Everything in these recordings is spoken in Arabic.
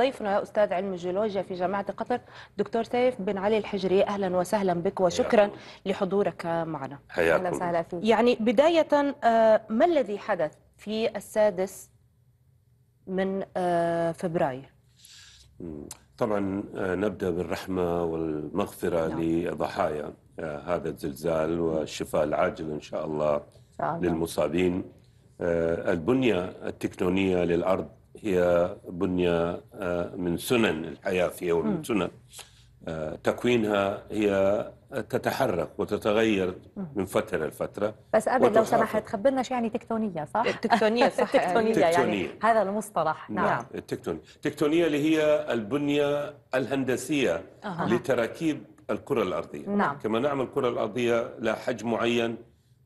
ضيفنا يا استاذ علم الجيولوجيا في جامعه قطر دكتور سيف بن علي الحجري اهلا وسهلا بك وشكرا لحضورك معنا اهلا وسهلا فيك يعني بدايه آه، ما الذي حدث في السادس من آه، فبراير طبعا آه، نبدا بالرحمه والمغفره نعم. لضحايا هذا الزلزال والشفاء العاجل ان شاء الله, شاء الله. للمصابين البنيه التكتونيه للارض هي بنية آه، من سنن الحياة فيها ومن سنن آه، تكوينها هي تتحرك وتتغير من فترة لفترة بس قبل لو سمحت خبرنا شو يعني تكتونية صح؟ التكتونية صح تكتونيه صح تكتونية يعني هذا المصطلح نعم, نعم. التكتونية التكتونية اللي هي البنية الهندسية أه. لتراكيب الكرة الأرضية نعم. كما نعم الكرة الأرضية لها حجم معين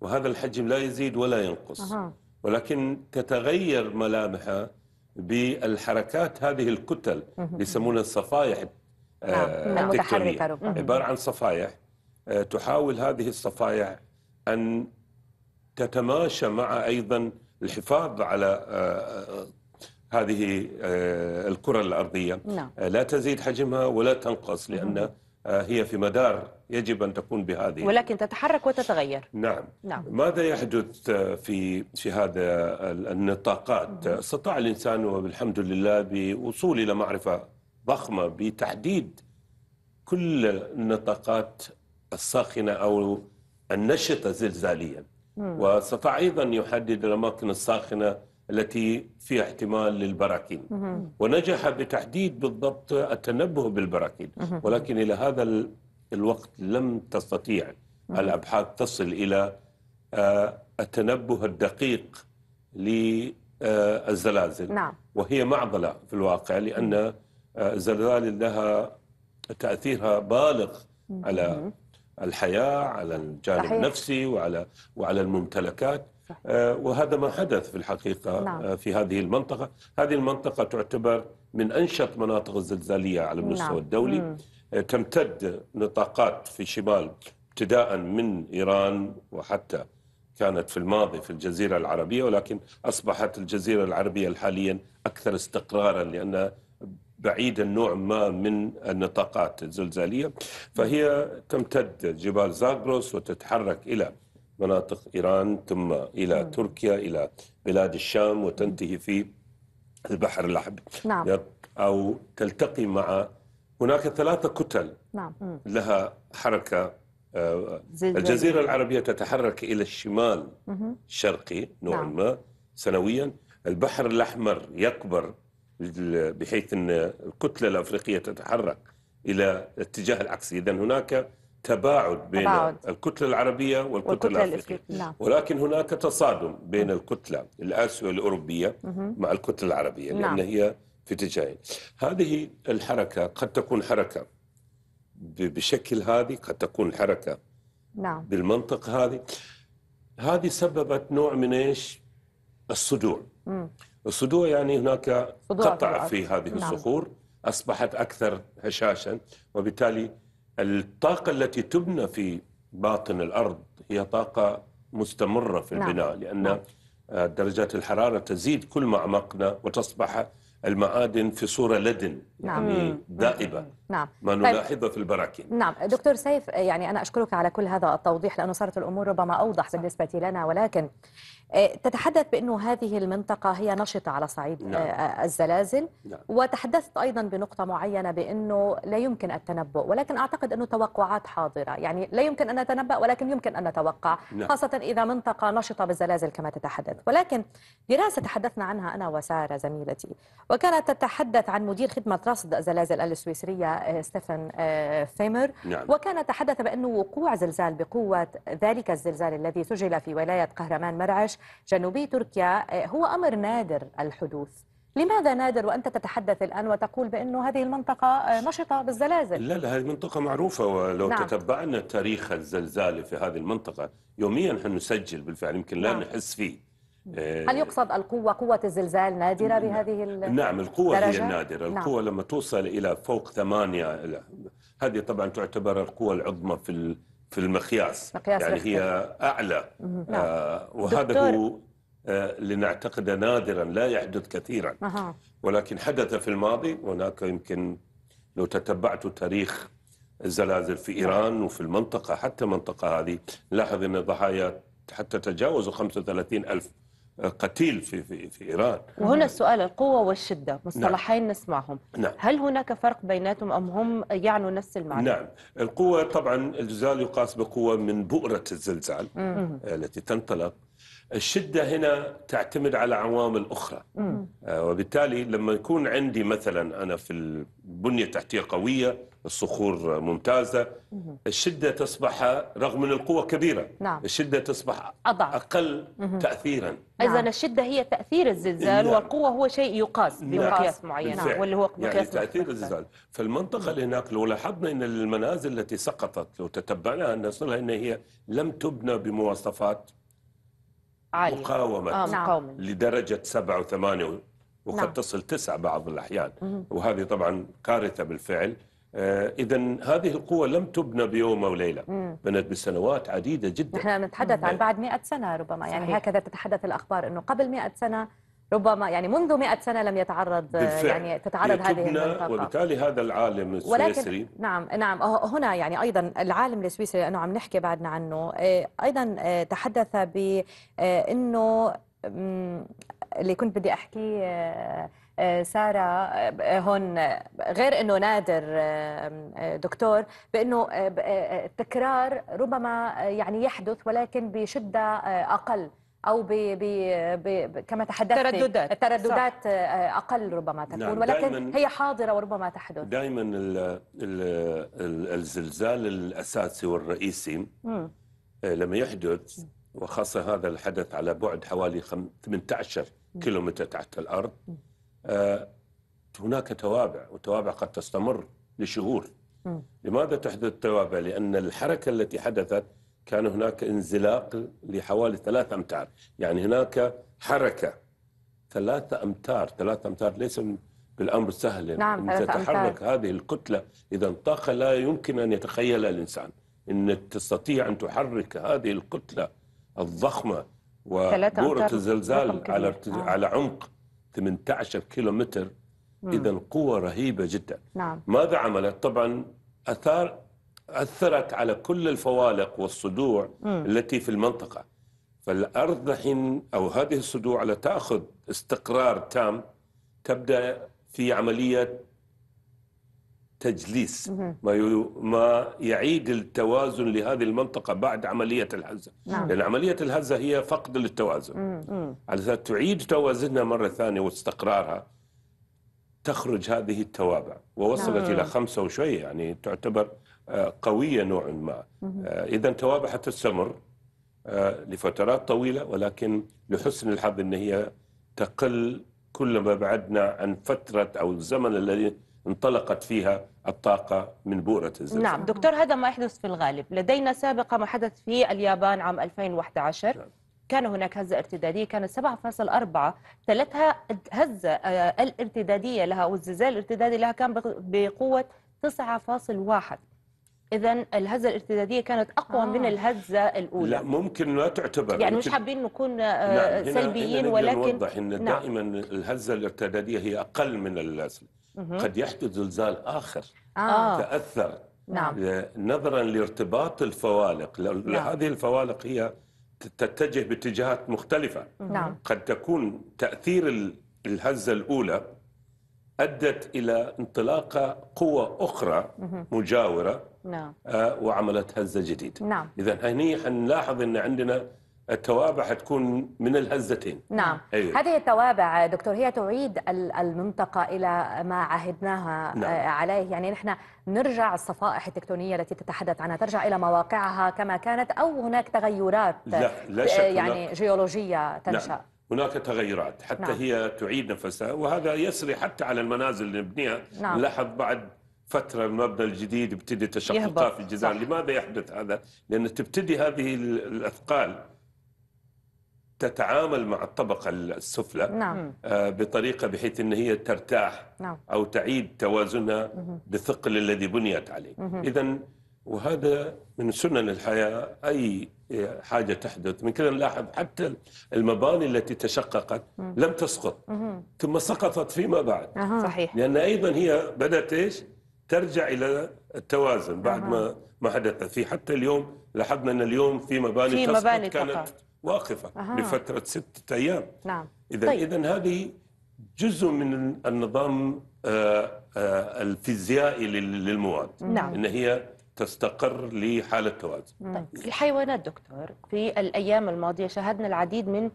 وهذا الحجم لا يزيد ولا ينقص أه. ولكن تتغير ملامحها بالحركات هذه الكتل يسمونها الصفائح نعم، آه، التكتونية عبارة عن صفائح آه، تحاول هذه الصفائح أن تتماشى مع أيضا الحفاظ على آه، هذه الكرة الأرضية نعم. لا تزيد حجمها ولا تنقص لأن آه، هي في مدار يجب أن تكون بهذه ولكن تتحرك وتتغير نعم, نعم. ماذا يحدث آه، في في هذا النطاقات استطاع الإنسان والحمد لله بوصول إلى معرفة ضخمة بتحديد كل النطاقات الساخنة أو النشطة زلزاليا واستطاع أيضا يحدد الأماكن الساخنة التي فيها احتمال للبراكين ونجح بتحديد بالضبط التنبه بالبراكين ولكن إلى هذا الوقت لم تستطيع الأبحاث تصل إلى آه، التنبه الدقيق للزلازل نعم. وهي معضلة في الواقع لأن آه، الزلازل لها تأثيرها بالغ على الحياة على الجانب النفسي وعلى وعلى الممتلكات صحيح. آه، وهذا ما حدث في الحقيقة آه، نعم. في هذه المنطقة هذه المنطقة تعتبر من أنشط مناطق الزلزالية على المستوى نعم. الدولي مم. آه، تمتد نطاقات في شمال ابتداء من إيران وحتى كانت في الماضي في الجزيرة العربية ولكن أصبحت الجزيرة العربية حاليا أكثر استقرارا لأنها بعيدا نوع ما من النطاقات الزلزالية فهي تمتد جبال زاغروس وتتحرك إلى مناطق إيران ثم إلى مم. تركيا إلى بلاد الشام وتنتهي في البحر الأحمر نعم. أو تلتقي مع هناك ثلاثة كتل نعم. لها حركة آه، الجزيرة العربية تتحرك إلى الشمال الشرقي نوعا نعم. ما سنويا البحر الأحمر يكبر بحيث أن الكتلة الأفريقية تتحرك إلى الاتجاه العكسي إذا هناك تباعد بين تباعد. الكتلة العربية والكتلة, والكتلة الأفريقية نعم. ولكن هناك تصادم بين الكتلة الآسيوية الأوروبية مع الكتلة العربية نعم. لأن هي في اتجاهين هذه الحركة قد تكون حركة بشكل هذه قد تكون حركة نعم. بالمنطق هذه هذه سببت نوع من إيش الصدوع مم. الصدوع يعني هناك قطع في هذه لا. نعم. الصخور أصبحت أكثر هشاشا وبالتالي الطاقة التي تبنى في باطن الأرض هي طاقة مستمرة في البناء نعم. لأن نعم. درجات الحرارة تزيد كل ما أعمقنا وتصبح المعادن في صورة لدن نعم. يعني نعم. دائبة نعم. ما طيب. نلاحظه في البراكين نعم دكتور سيف يعني أنا أشكرك على كل هذا التوضيح لأنه صارت الأمور ربما أوضح بالنسبة لنا ولكن آه، تتحدث بأنه هذه المنطقة هي نشطة على صعيد آه، نعم. الزلازل نعم. وتحدثت أيضا بنقطة معينة بأنه لا يمكن التنبؤ ولكن أعتقد أنه توقعات حاضرة يعني لا يمكن أن نتنبأ ولكن يمكن أن نتوقع نعم. خاصة إذا منطقة نشطة بالزلازل كما تتحدث ولكن دراسة تحدثنا عنها أنا وسارة زميلتي وكانت تتحدث عن مدير خدمة رصد زلازل السويسرية آه، ستيفن آه، فيمر نعم. وكان تحدث بأن وقوع زلزال بقوة ذلك الزلزال الذي سجل في ولاية قهرمان مرعش جنوبي تركيا آه، هو أمر نادر الحدوث لماذا نادر وأنت تتحدث الآن وتقول بأنه هذه المنطقة نشطة بالزلازل؟ لا لا هذه منطقة معروفة ولو نعم. تتبعنا تاريخ الزلزال في هذه المنطقة يوميا نحن نسجل بالفعل يمكن لا نعم. نحس فيه آه، هل يقصد القوة قوة الزلزال نادرة بهذه الدرجة؟ نعم القوة هي النادرة نعم. القوة نعم. لما توصل إلى فوق ثمانية هذه طبعا تعتبر القوة العظمى في في المقياس مقياس يعني رفتر. هي أعلى نعم. آه وهذا دكتور. هو آه لنعتقد نادرا لا يحدث كثيرا أه. ولكن حدث في الماضي هناك يمكن لو تتبعت تاريخ الزلازل في نعم. إيران وفي المنطقة حتى المنطقة هذه لاحظ أن الضحايا حتى تجاوزوا 35 ألف قتيل في في في ايران وهنا السؤال القوه والشده نعم. مصطلحين نعم. نسمعهم نعم. هل هناك فرق بيناتهم ام هم يعنوا نفس المعنى نعم القوه طبعا الزلزال يقاس بقوه من بؤره الزلزال مم. التي تنطلق الشدة هنا تعتمد على عوامل أخرى آه، وبالتالي لما يكون عندي مثلا أنا في البنية التحتية قوية الصخور ممتازة الشدة تصبح رغم أن القوة كبيرة نعم. الشدة تصبح أضعف. أقل تأثيرا نعم. إذا الشدة هي تأثير الزلزال نعم. والقوة هو شيء يقاس نعم. بمقياس نعم. معين نعم. واللي هو يعني مقياس يعني تأثير الزلزال فالمنطقة اللي هناك لو لاحظنا أن المنازل التي سقطت لو تتبعناها نصلها أن هي لم تبنى بمواصفات عالية مقاومة آه نعم. لدرجة سبعة وثمانية وقد نعم. تصل تسعة بعض الأحيان مم. وهذه طبعا كارثة بالفعل آه، إذا هذه القوة لم تبنى بيوم وليلة ليله بنت بسنوات عديدة جدا نحن نتحدث عن بعد 100 سنة ربما يعني صحيح. يعني هكذا تتحدث الأخبار أنه قبل 100 سنة ربما يعني منذ 100 سنة لم يتعرض بالفعل. يعني تتعرض هذه المنطقة وبالتالي هذا العالم السويسري نعم نعم أه، هنا يعني أيضا العالم السويسري لأنه عم نحكي بعدنا عنه آه، أيضا آه، تحدث بأنه اللي كنت بدي أحكيه ساره هون غير انه نادر دكتور بانه التكرار ربما يعني يحدث ولكن بشده اقل او ب ب ب كما تحدثت ترددات الترددات آه، اقل ربما نعم، تكون نعم ولكن هي حاضره وربما تحدث دائما الزلزال الاساسي والرئيسي م. آه، لما يحدث وخاصه هذا الحدث على بعد حوالي 18 كيلومتر تحت الارض آه، هناك توابع وتوابع قد تستمر لشهور مم. لماذا تحدث التوابع لان الحركه التي حدثت كان هناك انزلاق لحوالي ثلاثة أمتار يعني هناك حركة ثلاثة أمتار ثلاثة أمتار ليس بالأمر سهل نعم أن تتحرك هذه الكتلة إذا انطاق لا يمكن أن يتخيل الإنسان أن تستطيع أن تحرك هذه الكتلة الضخمة وكرة الزلزال على آه. على عمق 18 كيلومتر إذا قوة رهيبة جدا نعم. ماذا عملت؟ طبعا أثار أثرت على كل الفوالق والصدوع مم. التي في المنطقة فالأرض حين أو هذه الصدوع لا تأخذ استقرار تام تبدأ في عملية تجليس ما ما يعيد التوازن لهذه المنطقه بعد عمليه الهزه نعم. لان عمليه الهزه هي فقد للتوازن على تعيد توازنها مره ثانيه واستقرارها تخرج هذه التوابع ووصلت نعم. الى خمسه وشويه يعني تعتبر قوية نوعا ما آه، إذا توابع السمر آه، لفترات طويلة ولكن لحسن الحظ أن هي تقل كلما بعدنا عن فترة أو الزمن الذي انطلقت فيها الطاقة من بؤرة الزلزال نعم دكتور هذا ما يحدث في الغالب لدينا سابقة ما حدث في اليابان عام 2011 نعم. كان هناك هزة ارتدادية كانت 7.4 ثلاثها هزة آه، الارتدادية لها والزلزال الارتدادي لها كان بقوة 9.1 اذا الهزه الارتداديه كانت اقوى آه. من الهزه الاولى لا ممكن لا تعتبر يعني مش حابين نكون آه، نعم سلبيين هنا ولكن نوضح ان نعم. دائما الهزه الارتداديه هي اقل من اللازم قد يحدث زلزال اخر آه. تاثر نعم آه، نظرا لارتباط الفوالق نعم. هذه الفوالق هي تتجه باتجاهات مختلفه نعم قد تكون تاثير الهزه الاولى أدت إلى انطلاقة قوة أخرى مجاورة نعم. آه، وعملت هزة جديدة نعم. إذا هني حنلاحظ أن عندنا التوابع حتكون من الهزتين نعم أيوه. هذه التوابع دكتور هي تعيد المنطقة إلى ما عهدناها نعم. آه، عليه يعني نحن نرجع الصفائح التكتونية التي تتحدث عنها ترجع إلى مواقعها كما كانت أو هناك تغيرات لا لا شك آه، يعني لا. جيولوجية نعم. تنشأ نعم. هناك تغيرات حتى نعم. هي تعيد نفسها وهذا يسري حتى على المنازل اللي نبنيها نعم. لاحظ بعد فتره المبنى الجديد يبتدي تشققات في الجدران لماذا يحدث هذا لان تبتدي هذه الاثقال تتعامل مع الطبقة السفلى نعم. آه، بطريقة بحيث أن هي ترتاح نعم. أو تعيد توازنها بالثقل الذي بنيت عليه إذا وهذا من سنن الحياة أي حاجة تحدث من كذا نلاحظ حتى المباني التي تشققت لم تسقط ثم سقطت فيما بعد صحيح لأن أيضا هي بدأت إيش ترجع إلى التوازن بعد ما ما حدث في حتى اليوم لاحظنا أن اليوم في مباني في تسقط مباني كانت فقط. واقفة أه. لفترة ستة أيام نعم إذا طيب. إذا هذه جزء من النظام آه، آه، الفيزيائي للمواد نعم. إن هي تستقر لحالة توازن طيب الحيوانات دكتور في الأيام الماضية شاهدنا العديد من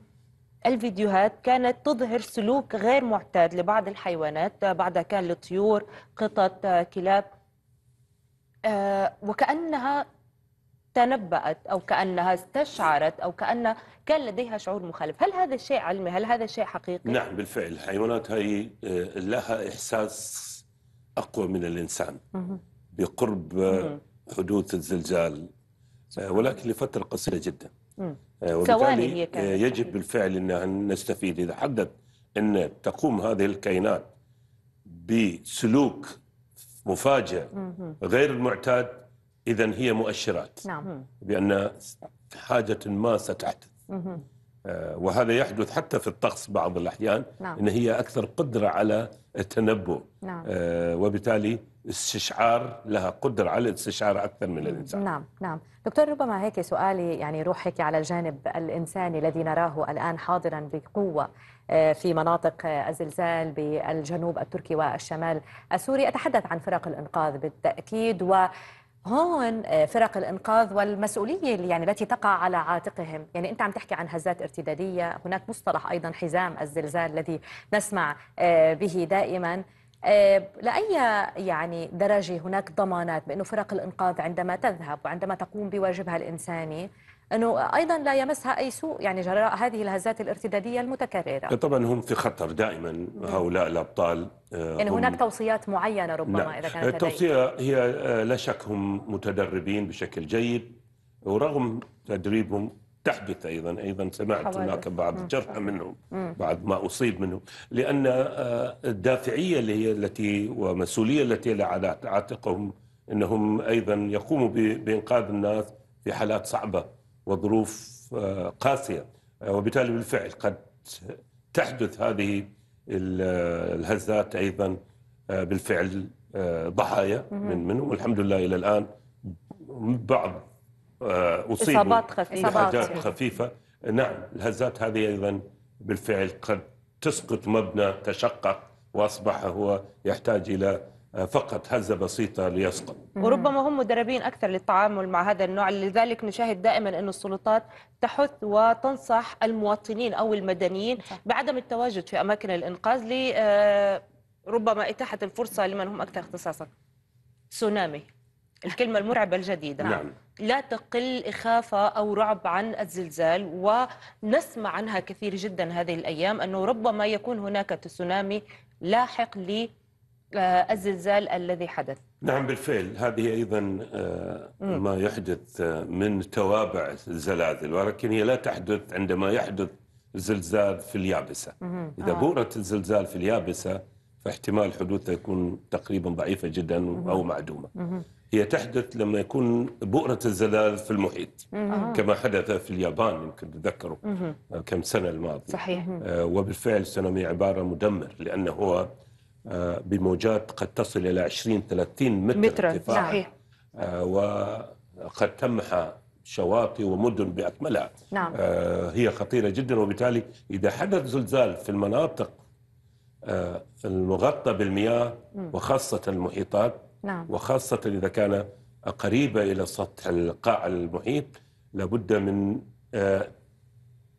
الفيديوهات كانت تظهر سلوك غير معتاد لبعض الحيوانات بعدها كان لطيور قطط كلاب آه، وكأنها تنبأت أو كأنها استشعرت أو كأن كان لديها شعور مخالف هل هذا الشيء علمي هل هذا شيء حقيقي نعم بالفعل الحيوانات هي آه، لها إحساس أقوى من الإنسان بقرب آه، حدوث الزلزال آه، ولكن لفتره قصيره جدا آه، ثواني هي يجب بالفعل ان نستفيد اذا حدد ان تقوم هذه الكائنات بسلوك مفاجئ غير المعتاد اذا هي مؤشرات نعم. بان حاجه ما ستحدث آه، وهذا يحدث حتى في الطقس بعض الأحيان نعم. إن هي أكثر قدرة على التنبؤ نعم. آه، وبالتالي استشعار لها قدرة على الاستشعار أكثر من الإنسان نعم نعم دكتور ربما هيك سؤالي يعني يروح هيك على الجانب الإنساني الذي نراه الآن حاضرا بقوة آه، في مناطق الزلزال بالجنوب التركي والشمال السوري أتحدث عن فرق الإنقاذ بالتأكيد و هون آه، فرق الإنقاذ والمسؤولية يعني التي تقع على عاتقهم يعني أنت عم تحكي عن هزات ارتدادية هناك مصطلح أيضا حزام الزلزال الذي نسمع آه، به دائما آه، لأي يعني درجة هناك ضمانات بأنه فرق الإنقاذ عندما تذهب وعندما تقوم بواجبها الإنساني أنه أيضا لا يمسها أي سوء يعني جراء هذه الهزات الارتدادية المتكررة طبعا هم في خطر دائما هؤلاء الأبطال آه، يعني هناك توصيات معينة ربما لا. نعم. إذا كانت التوصية هي آه، لا شك هم متدربين بشكل جيد ورغم تدريبهم تحدث ايضا ايضا سمعت هناك بعض الجرحى منهم بعد ما اصيب منهم لان آه، الدافعيه اللي هي التي والمسؤوليه التي على عاتقهم انهم ايضا يقوموا بانقاذ الناس في حالات صعبه وظروف آه، قاسية آه، وبالتالي بالفعل قد تحدث هذه آه، الهزات أيضا بالفعل ضحايا من منهم والحمد لله إلى الآن بعض أصيبوا إصابات خفيفة اصابات يعني. خفيفة نعم الهزات هذه أيضا بالفعل قد تسقط مبنى تشقق وأصبح هو يحتاج إلى فقط هزة بسيطة ليسقط وربما هم مدربين أكثر للتعامل مع هذا النوع لذلك نشاهد دائما أن السلطات تحث وتنصح المواطنين أو المدنيين بعدم التواجد في أماكن الإنقاذ لربما آه، إتاحة الفرصة لمن هم أكثر اختصاصا تسونامي الكلمة المرعبة الجديدة نعم. لا تقل إخافة أو رعب عن الزلزال ونسمع عنها كثير جدا هذه الأيام أنه ربما يكون هناك تسونامي لاحق لي آه، الزلزال الذي حدث نعم بالفعل هذه أيضا آه، ما يحدث آه، من توابع الزلازل ولكن هي لا تحدث عندما يحدث زلزال في اليابسة إذا بورت الزلزال في اليابسة فاحتمال حدوثها يكون تقريبا ضعيفة جدا أو معدومة هي تحدث لما يكون بؤرة الزلال في المحيط كما حدث في اليابان يمكن تتذكروا كم سنة الماضية صحيح وبالفعل سونامي عبارة مدمر لأنه هو آه، بموجات قد تصل إلى 20 30 متر, متر ارتفاع صحيح. آه، وقد تمحى شواطئ ومدن بأكملها نعم. آه، هي خطيرة جدا وبالتالي إذا حدث زلزال في المناطق المغطى بالمياه وخاصة المحيطات نعم. وخاصة إذا كان قريبة إلى سطح القاع المحيط لابد من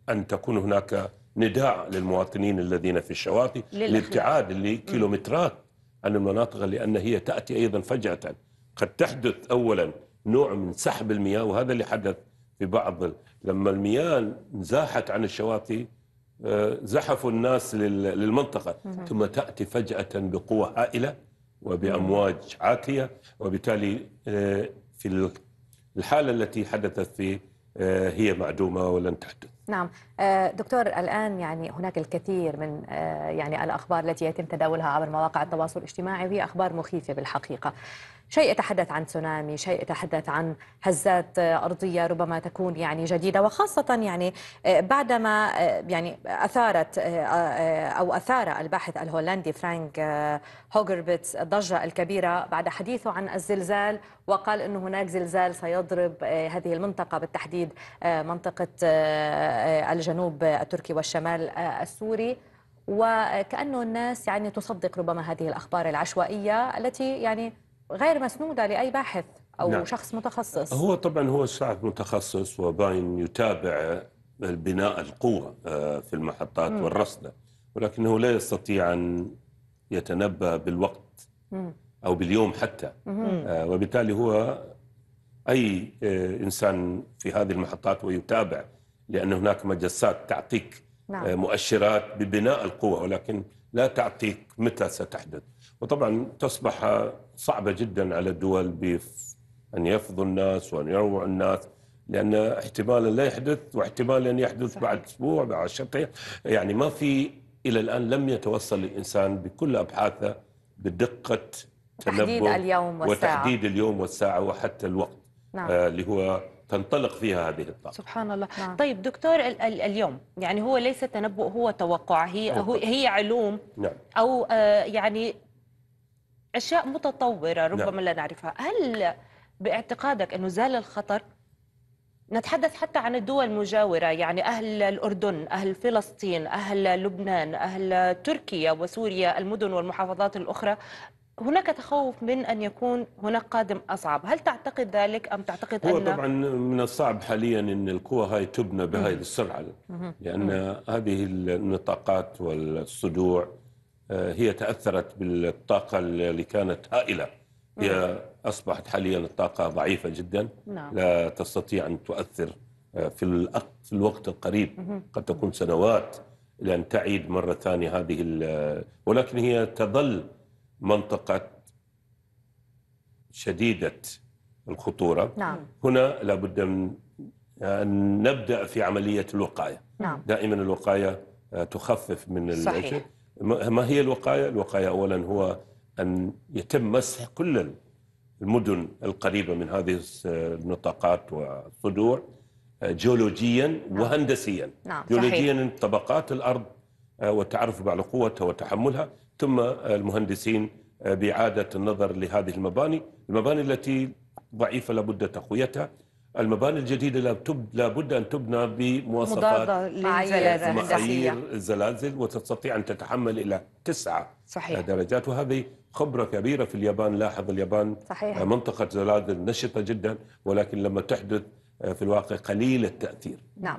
أن تكون هناك نداء للمواطنين الذين في الشواطئ للابتعاد لكيلومترات عن المناطق لأن هي تأتي أيضا فجأة قد تحدث أولا نوع من سحب المياه وهذا اللي حدث في بعض لما المياه انزاحت عن الشواطئ آه، زحفوا الناس للمنطقة ثم تأتي فجأة بقوة هائلة وبأمواج عاتية وبالتالي آه، في الحالة التي حدثت في آه، هي معدومة ولن تحدث نعم آه، دكتور الآن يعني هناك الكثير من آه، يعني الأخبار التي يتم تداولها عبر مواقع التواصل الاجتماعي وهي أخبار مخيفة بالحقيقة شيء يتحدث عن تسونامي شيء يتحدث عن هزات آه، أرضية ربما تكون يعني جديدة وخاصة يعني بعدما يعني أثارت أو أثار الباحث الهولندي فرانك هوجربتس الضجة الكبيرة بعد حديثه عن الزلزال وقال أنه هناك زلزال سيضرب هذه المنطقة بالتحديد منطقة الجنوب التركي والشمال السوري وكأنه الناس يعني تصدق ربما هذه الأخبار العشوائية التي يعني غير مسنودة لأي باحث أو نعم. شخص متخصص هو طبعا هو الشعب متخصص وباين يتابع البناء القوة آه، في المحطات والرصد والرصدة ولكنه لا يستطيع أن يتنبأ بالوقت أو باليوم حتى آه، وبالتالي هو أي آه، إنسان في هذه المحطات ويتابع لأن هناك مجسات تعطيك نعم. آه، مؤشرات ببناء القوة ولكن لا تعطيك متى ستحدث وطبعا تصبح صعبة جدا على الدول أن يفضوا الناس وأن يروعوا الناس لأن احتمالا لا يحدث واحتمالا يحدث صحيح. بعد أسبوع بعد شهر يعني ما في إلى الآن لم يتوصل الإنسان بكل أبحاثه بدقة تحديد اليوم والساعة وتحديد اليوم والساعة وحتى الوقت نعم. آه، اللي هو تنطلق فيها هذه الطاقة سبحان الله نعم. طيب دكتور ال ال اليوم يعني هو ليس تنبؤ هو توقع هي هو نعم. هي علوم نعم. أو آه يعني أشياء متطورة نعم. ربما نعم. لا نعرفها هل باعتقادك أنه زال الخطر نتحدث حتى عن الدول المجاورة يعني أهل الأردن أهل فلسطين أهل لبنان أهل تركيا وسوريا المدن والمحافظات الأخرى هناك تخوف من أن يكون هناك قادم أصعب هل تعتقد ذلك أم تعتقد هو أن طبعا من الصعب حاليا أن القوى هاي تبنى بهذه السرعة لأن هذه النطاقات والصدوع آه، هي تأثرت بالطاقة اللي كانت هائلة هي أصبحت حاليا الطاقة ضعيفة جدا نعم. لا تستطيع أن تؤثر آه، في الوقت القريب قد تكون سنوات لأن تعيد مرة ثانية هذه ولكن هي تظل منطقة شديدة الخطورة نعم. هنا لابد من أن نبدأ في عملية الوقاية نعم. دائما الوقاية آه، تخفف من صحيح. ما هي الوقاية؟ الوقاية أولا هو أن يتم مسح كل المدن القريبة من هذه النطاقات والصدور آه، جيولوجيا نعم. وهندسيا نعم. جيولوجيا صحيح. طبقات الأرض آه، وتعرف على قوتها وتحملها ثم المهندسين بإعادة النظر لهذه المباني المباني التي ضعيفة لابد تقويتها المبانى الجديدة لابد أن تبنى بمواصفات معايير الزلازل وتستطيع أن تتحمل إلى تسعة صحيح. درجات وهذه خبرة كبيرة في اليابان لاحظ اليابان صحيح. منطقة زلازل نشطة جدا ولكن لما تحدث في الواقع قليل التأثير نعم